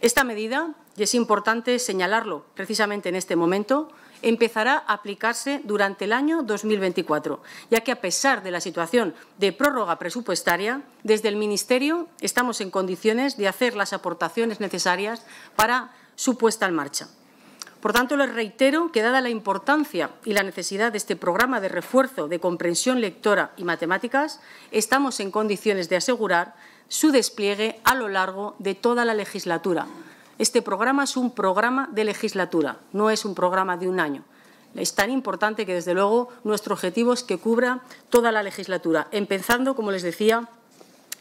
Esta medida, y es importante señalarlo precisamente en este momento, empezará a aplicarse durante el año 2024, ya que a pesar de la situación de prórroga presupuestaria, desde el Ministerio estamos en condiciones de hacer las aportaciones necesarias para su puesta en marcha. Por tanto, les reitero que, dada la importancia y la necesidad de este programa de refuerzo de comprensión lectora y matemáticas, estamos en condiciones de asegurar su despliegue a lo largo de toda la legislatura. Este programa es un programa de legislatura, no es un programa de un año. Es tan importante que, desde luego, nuestro objetivo es que cubra toda la legislatura, empezando, como les decía,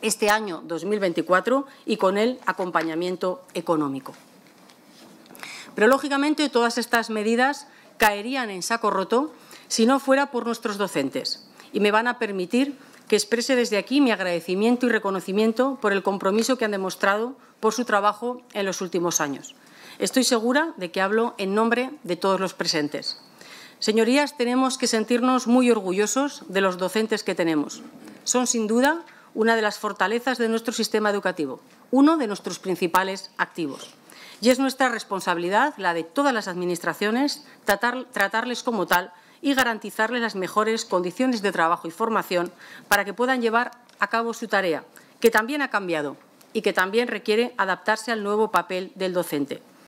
este año 2024 y con el acompañamiento económico. Pero, lógicamente, todas estas medidas caerían en saco roto si no fuera por nuestros docentes. Y me van a permitir que exprese desde aquí mi agradecimiento y reconocimiento por el compromiso que han demostrado por su trabajo en los últimos años. Estoy segura de que hablo en nombre de todos los presentes. Señorías, tenemos que sentirnos muy orgullosos de los docentes que tenemos. Son, sin duda, una de las fortalezas de nuestro sistema educativo, uno de nuestros principales activos. Y es nuestra responsabilidad, la de todas las administraciones, tratarles como tal y garantizarles las mejores condiciones de trabajo y formación para que puedan llevar a cabo su tarea, que también ha cambiado y que también requiere adaptarse al nuevo papel del docente.